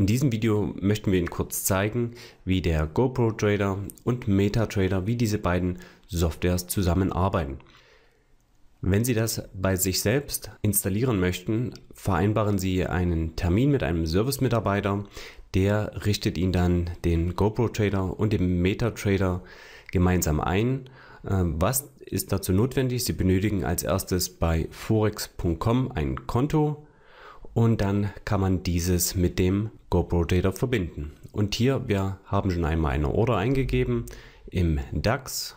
In diesem Video möchten wir Ihnen kurz zeigen, wie der GoPro Trader und MetaTrader, wie diese beiden Softwares zusammenarbeiten. Wenn Sie das bei sich selbst installieren möchten, vereinbaren Sie einen Termin mit einem Service-Mitarbeiter, der richtet Ihnen dann den GoPro Trader und den MetaTrader gemeinsam ein. Äh, was ist dazu notwendig? Sie benötigen als erstes bei forex.com ein Konto, und dann kann man dieses mit dem GoPro Data verbinden. Und hier, wir haben schon einmal eine Order eingegeben im DAX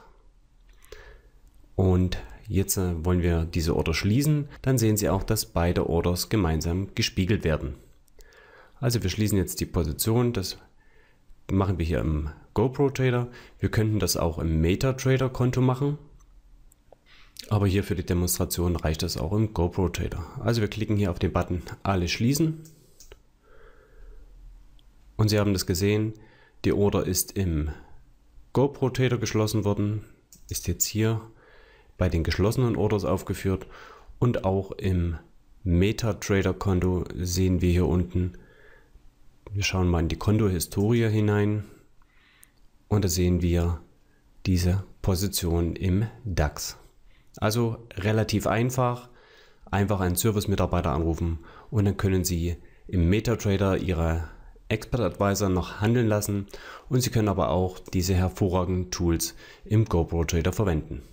und jetzt äh, wollen wir diese Order schließen. Dann sehen Sie auch, dass beide Orders gemeinsam gespiegelt werden. Also wir schließen jetzt die Position, das machen wir hier im GoPro Trader. Wir könnten das auch im MetaTrader Konto machen. Aber hier für die Demonstration reicht es auch im GoPro-Trader. Also wir klicken hier auf den Button Alle schließen. Und Sie haben das gesehen, die Order ist im GoPro-Trader geschlossen worden, ist jetzt hier bei den geschlossenen Orders aufgeführt und auch im MetaTrader-Konto sehen wir hier unten. Wir schauen mal in die Kontohistorie hinein und da sehen wir diese Position im DAX. Also relativ einfach, einfach einen Service-Mitarbeiter anrufen und dann können Sie im MetaTrader Ihre Expert Advisor noch handeln lassen und Sie können aber auch diese hervorragenden Tools im GoPro Trader verwenden.